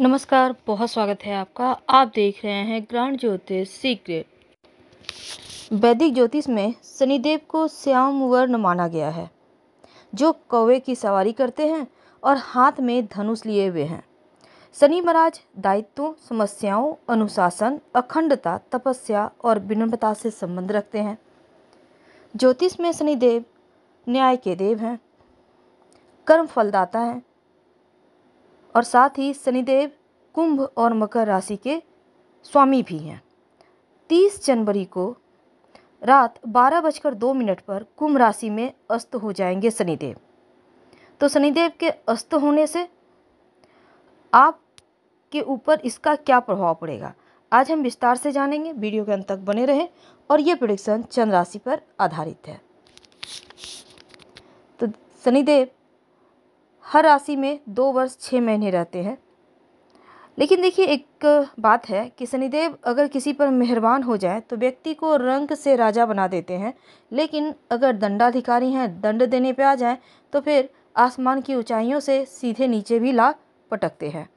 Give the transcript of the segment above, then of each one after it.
नमस्कार बहुत स्वागत है आपका आप देख रहे हैं ग्रांड ज्योतिष सीक्रेट वैदिक ज्योतिष में शनिदेव को श्याम वर्ण माना गया है जो कौवे की सवारी करते हैं और हाथ में धनुष लिए हुए हैं शनि महाराज दायित्वों समस्याओं अनुशासन अखंडता तपस्या और विनम्रता से संबंध रखते हैं ज्योतिष में शनिदेव न्याय के देव हैं कर्म फलदाता हैं और साथ ही शनिदेव कुंभ और मकर राशि के स्वामी भी हैं तीस जनवरी को रात बारह बजकर दो मिनट पर कुंभ राशि में अस्त हो जाएंगे शनिदेव तो शनिदेव के अस्त होने से आप के ऊपर इसका क्या प्रभाव पड़ेगा आज हम विस्तार से जानेंगे वीडियो के अंत तक बने रहें और ये प्रोडिक्शन चंद्र राशि पर आधारित है तो शनिदेव हर राशि में दो वर्ष छः महीने रहते हैं लेकिन देखिए एक बात है कि शनिदेव अगर किसी पर मेहरबान हो जाए तो व्यक्ति को रंग से राजा बना देते हैं लेकिन अगर दंडाधिकारी हैं दंड देने पर आ जाए तो फिर आसमान की ऊंचाइयों से सीधे नीचे भी ला पटकते हैं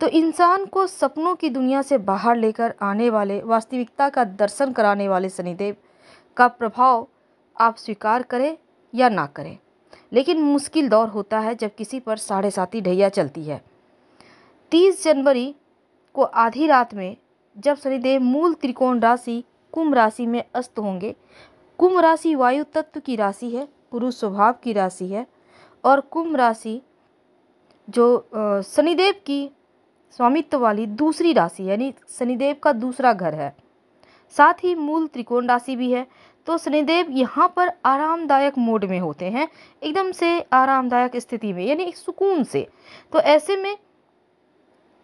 तो इंसान को सपनों की दुनिया से बाहर लेकर आने वाले वास्तविकता का दर्शन कराने वाले शनिदेव का प्रभाव आप स्वीकार करें या ना करें लेकिन मुश्किल दौर होता है जब किसी पर साढ़े साथी ढैया चलती है तीस जनवरी को आधी रात में जब शनिदेव मूल त्रिकोण राशि कुंभ राशि में अस्त होंगे कुंभ राशि वायु तत्व की राशि है पुरुष स्वभाव की राशि है और कुंभ राशि जो शनिदेव की स्वामित्व वाली दूसरी राशि यानी शनिदेव का दूसरा घर है साथ ही मूल त्रिकोण राशि भी है तो शनिदेव यहाँ पर आरामदायक मोड में होते हैं एकदम से आरामदायक स्थिति में यानी एक सुकून से तो ऐसे में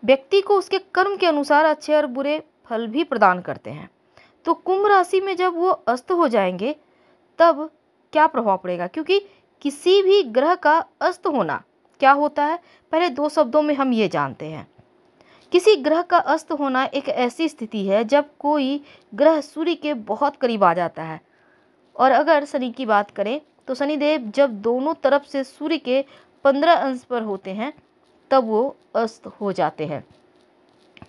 व्यक्ति को उसके कर्म के अनुसार अच्छे और बुरे फल भी प्रदान करते हैं तो कुंभ राशि में जब वो अस्त हो जाएंगे तब क्या प्रभाव पड़ेगा क्योंकि किसी भी ग्रह का अस्त होना क्या होता है पहले दो शब्दों में हम ये जानते हैं किसी ग्रह का अस्त होना एक ऐसी स्थिति है जब कोई ग्रह सूर्य के बहुत करीब आ जाता है और अगर शनि की बात करें तो शनिदेव जब दोनों तरफ से सूर्य के पंद्रह अंश पर होते हैं तब वो अस्त हो जाते हैं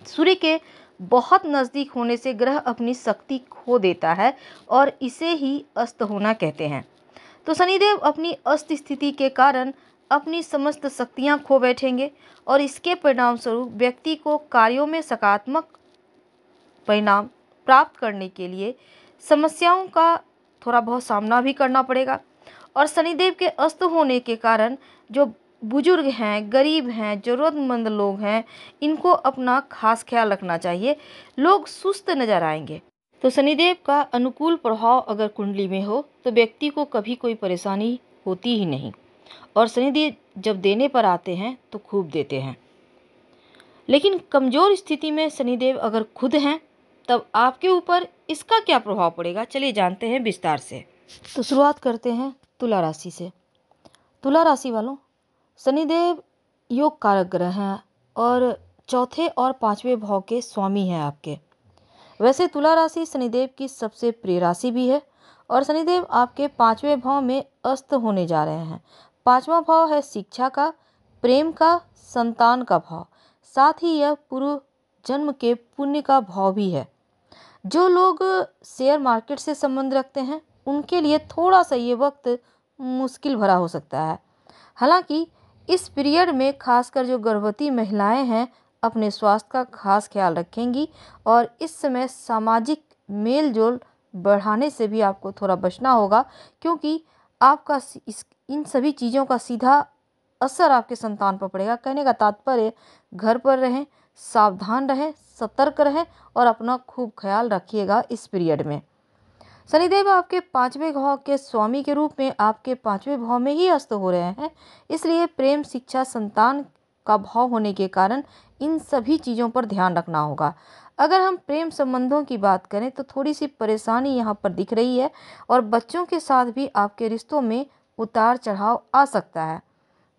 सूर्य के बहुत नज़दीक होने से ग्रह अपनी शक्ति खो देता है और इसे ही अस्त होना कहते हैं तो शनिदेव अपनी अस्त स्थिति के कारण अपनी समस्त शक्तियाँ खो बैठेंगे और इसके परिणामस्वरूप व्यक्ति को कार्यों में सकारात्मक परिणाम प्राप्त करने के लिए समस्याओं का थोड़ा बहुत सामना भी करना पड़ेगा और शनिदेव के अस्त होने के कारण जो बुजुर्ग हैं गरीब हैं ज़रूरतमंद लोग हैं इनको अपना खास ख्याल रखना चाहिए लोग सुस्त नज़र आएंगे तो शनिदेव का अनुकूल प्रभाव अगर कुंडली में हो तो व्यक्ति को कभी कोई परेशानी होती ही नहीं और शनिदेव जब देने पर आते हैं तो खूब देते हैं लेकिन कमज़ोर स्थिति में शनिदेव अगर खुद हैं तब आपके ऊपर इसका क्या प्रभाव पड़ेगा चलिए जानते हैं विस्तार से तो शुरुआत करते हैं तुला राशि से तुला राशि वालों शनिदेव योग कारक ग्रह हैं और चौथे और पांचवें भाव के स्वामी हैं आपके वैसे तुला राशि शनिदेव की सबसे प्रिय राशि भी है और शनिदेव आपके पांचवें भाव में अस्त होने जा रहे हैं पांचवा भाव है शिक्षा का प्रेम का संतान का भाव साथ ही यह पूर्व जन्म के पुण्य का भाव भी है जो लोग शेयर मार्केट से संबंध रखते हैं उनके लिए थोड़ा सा ये वक्त मुश्किल भरा हो सकता है हालांकि इस पीरियड में खासकर जो गर्भवती महिलाएं हैं अपने स्वास्थ्य का खास ख्याल रखेंगी और इस समय सामाजिक मेल जोल बढ़ाने से भी आपको थोड़ा बचना होगा क्योंकि आपका इस इन सभी चीज़ों का सीधा असर आपके संतान पर पड़ेगा कहने का तात्पर्य घर पर रहें सावधान रहें सतर्क रहें और अपना खूब ख्याल रखिएगा इस पीरियड में शनिदेव आपके पाँचवें भाव के स्वामी के रूप में आपके पाँचवें भाव में ही अस्त हो रहे हैं इसलिए प्रेम शिक्षा संतान का भाव होने के कारण इन सभी चीज़ों पर ध्यान रखना होगा अगर हम प्रेम संबंधों की बात करें तो थोड़ी सी परेशानी यहाँ पर दिख रही है और बच्चों के साथ भी आपके रिश्तों में उतार चढ़ाव आ सकता है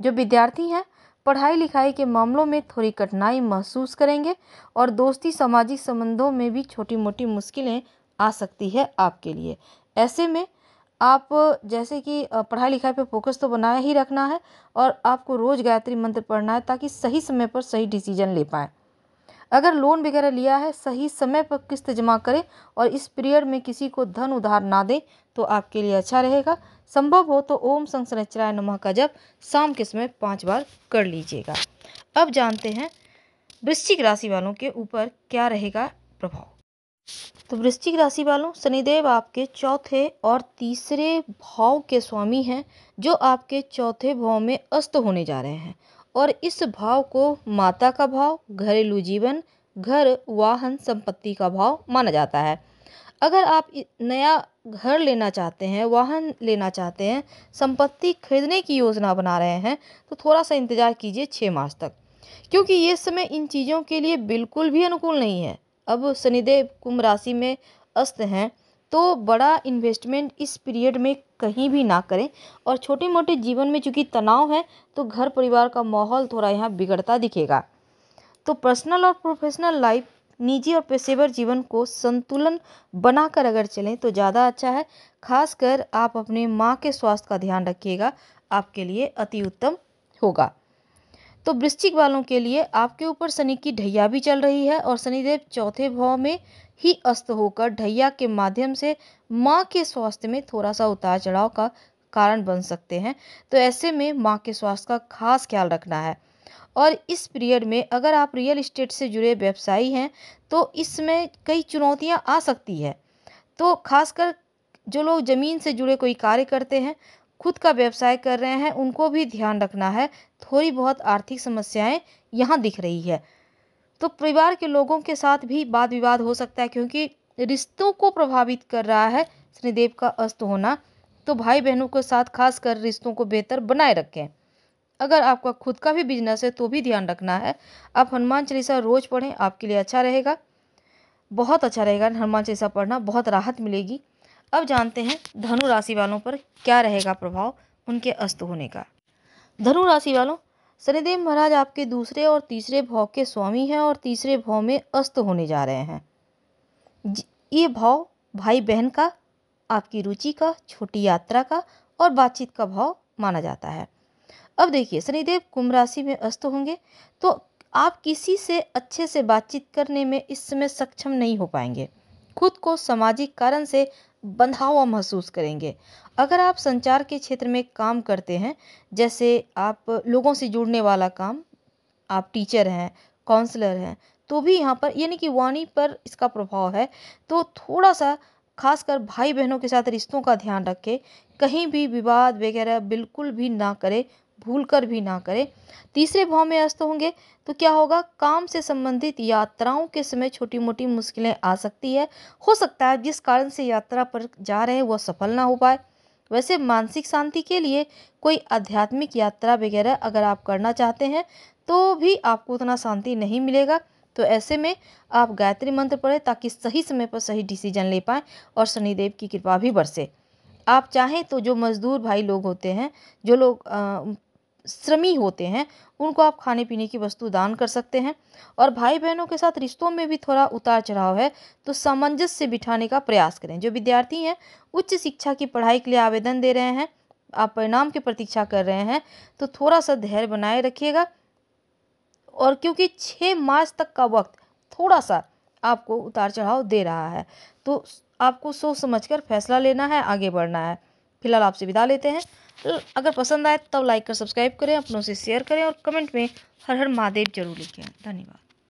जो विद्यार्थी हैं पढ़ाई लिखाई के मामलों में थोड़ी कठिनाई महसूस करेंगे और दोस्ती सामाजिक संबंधों में भी छोटी मोटी मुश्किलें आ सकती है आपके लिए ऐसे में आप जैसे कि पढ़ाई लिखाई पे फोकस तो बनाए ही रखना है और आपको रोज़ गायत्री मंत्र पढ़ना है ताकि सही समय पर सही डिसीजन ले पाएँ अगर लोन वगैरह लिया है सही समय पर किस्त जमा करें और इस पीरियड में किसी को धन उधार ना दें तो आपके लिए अच्छा रहेगा संभव हो तो ओम संसनचराय नमह का जब शाम के समय पाँच बार कर लीजिएगा अब जानते हैं वृश्चिक राशि वालों के ऊपर क्या रहेगा प्रभाव तो वृश्चिक राशि वालों शनिदेव आपके चौथे और तीसरे भाव के स्वामी हैं जो आपके चौथे भाव में अस्त होने जा रहे हैं और इस भाव को माता का भाव घरेलू जीवन घर वाहन संपत्ति का भाव माना जाता है अगर आप नया घर लेना चाहते हैं वाहन लेना चाहते हैं संपत्ति खरीदने की योजना बना रहे हैं तो थोड़ा सा इंतज़ार कीजिए छः मार्च तक क्योंकि ये समय इन चीज़ों के लिए बिल्कुल भी अनुकूल नहीं है अब शनिदेव कुंभ राशि में अस्त हैं तो बड़ा इन्वेस्टमेंट इस पीरियड में कहीं भी ना करें और छोटे मोटे जीवन में चूँकि तनाव है तो घर परिवार का माहौल थोड़ा यहाँ बिगड़ता दिखेगा तो पर्सनल और प्रोफेशनल लाइफ निजी और पेशेवर जीवन को संतुलन बनाकर अगर चलें तो ज़्यादा अच्छा है खासकर आप अपने माँ के स्वास्थ्य का ध्यान रखिएगा आपके लिए अति उत्तम होगा तो वृश्चिक वालों के लिए आपके ऊपर शनि की ढैया भी चल रही है और शनिदेव चौथे भाव में ही अस्त होकर ढैया के माध्यम से माँ के स्वास्थ्य में थोड़ा सा उतार चढ़ाव का कारण बन सकते हैं तो ऐसे में माँ के स्वास्थ्य का खास ख्याल रखना है और इस पीरियड में अगर आप रियल इस्टेट से जुड़े व्यवसायी हैं तो इसमें कई चुनौतियाँ आ सकती है तो खासकर जो लोग ज़मीन से जुड़े कोई कार्य करते हैं खुद का व्यवसाय कर रहे हैं उनको भी ध्यान रखना है थोड़ी बहुत आर्थिक समस्याएं यहाँ दिख रही है तो परिवार के लोगों के साथ भी वाद विवाद हो सकता है क्योंकि रिश्तों को प्रभावित कर रहा है शनिदेव का अस्त होना तो भाई बहनों के साथ खासकर रिश्तों को बेहतर बनाए रखें अगर आपका खुद का भी बिजनेस है तो भी ध्यान रखना है आप हनुमान चालीसा रोज़ पढ़ें आपके लिए अच्छा रहेगा बहुत अच्छा रहेगा हनुमान चालीसा पढ़ना बहुत राहत मिलेगी अब जानते हैं धनु राशि वालों पर क्या रहेगा प्रभाव उनके अस्त होने का धनु राशि वालों शनिदेव महाराज आपके दूसरे और तीसरे भाव के स्वामी हैं और तीसरे भाव में अस्त होने जा रहे हैं ये भाव भाई बहन का आपकी रुचि का छोटी यात्रा का और बातचीत का भाव माना जाता है अब देखिए शनिदेव कुंभ राशि में अस्त होंगे तो आप किसी से अच्छे से बातचीत करने में इस समय सक्षम नहीं हो पाएंगे खुद को सामाजिक कारण से बंधा हुआ महसूस करेंगे अगर आप संचार के क्षेत्र में काम करते हैं जैसे आप लोगों से जुड़ने वाला काम आप टीचर हैं काउंसलर हैं तो भी यहाँ पर यानी कि वाणी पर इसका प्रभाव है तो थोड़ा सा खासकर भाई बहनों के साथ रिश्तों का ध्यान रखें कहीं भी विवाद वगैरह बिल्कुल भी ना करें भूल कर भी ना करें तीसरे भाव में अस्त होंगे तो क्या होगा काम से संबंधित यात्राओं के समय छोटी मोटी मुश्किलें आ सकती है हो सकता है जिस कारण से यात्रा पर जा रहे हैं वह सफल ना हो पाए वैसे मानसिक शांति के लिए कोई आध्यात्मिक यात्रा वगैरह अगर आप करना चाहते हैं तो भी आपको उतना शांति नहीं मिलेगा तो ऐसे में आप गायत्री मंत्र पढ़ें ताकि सही समय पर सही डिसीजन ले पाएँ और शनिदेव की कृपा भी बरसे आप चाहें तो जो मज़दूर भाई लोग होते हैं जो लोग श्रमी होते हैं उनको आप खाने पीने की वस्तु दान कर सकते हैं और भाई बहनों के साथ रिश्तों में भी थोड़ा उतार चढ़ाव है तो सामंजस्य से बिठाने का प्रयास करें जो विद्यार्थी हैं उच्च शिक्षा की पढ़ाई के लिए आवेदन दे रहे हैं आप परिणाम की प्रतीक्षा कर रहे हैं तो थोड़ा सा धैर्य बनाए रखिएगा और क्योंकि छः मार्च तक का वक्त थोड़ा सा आपको उतार चढ़ाव दे रहा है तो आपको सोच समझ कर फैसला लेना है आगे बढ़ना है फिलहाल आपसे विदा लेते हैं तो अगर पसंद आए तो तब लाइक और सब्सक्राइब करें अपनों से शेयर करें और कमेंट में हर हर महादेव जरूर लिखें धन्यवाद